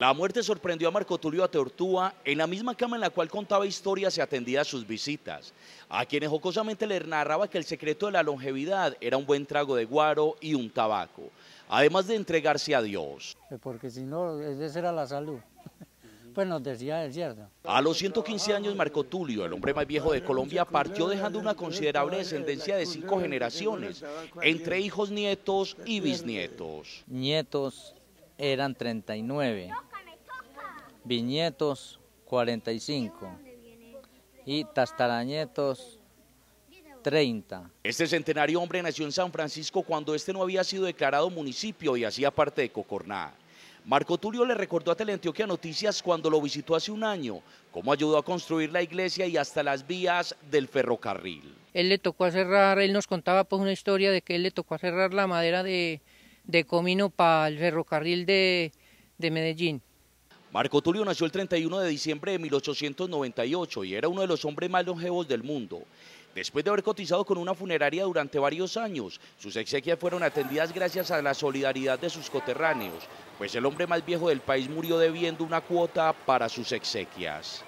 La muerte sorprendió a Marco Tulio tortúa en la misma cama en la cual contaba historias y atendía sus visitas, a quienes jocosamente le narraba que el secreto de la longevidad era un buen trago de guaro y un tabaco, además de entregarse a Dios. Eh, porque si no, esa era la salud. Pues nos decía es cierto. A los 115 años, Marco Tulio, el hombre más viejo de Colombia, partió dejando una considerable descendencia de cinco generaciones, entre hijos, nietos y bisnietos. Nietos eran 39 Viñetos 45 y Tastarañetos 30. Este centenario hombre nació en San Francisco cuando este no había sido declarado municipio y hacía parte de Cocorná. Marco Tulio le recordó a Teleantioquia Noticias cuando lo visitó hace un año, cómo ayudó a construir la iglesia y hasta las vías del ferrocarril. Él le tocó cerrar, él nos contaba pues una historia de que él le tocó cerrar la madera de, comino para el ferrocarril de Medellín. Marco Tulio nació el 31 de diciembre de 1898 y era uno de los hombres más longevos del mundo. Después de haber cotizado con una funeraria durante varios años, sus exequias fueron atendidas gracias a la solidaridad de sus coterráneos, pues el hombre más viejo del país murió debiendo una cuota para sus exequias.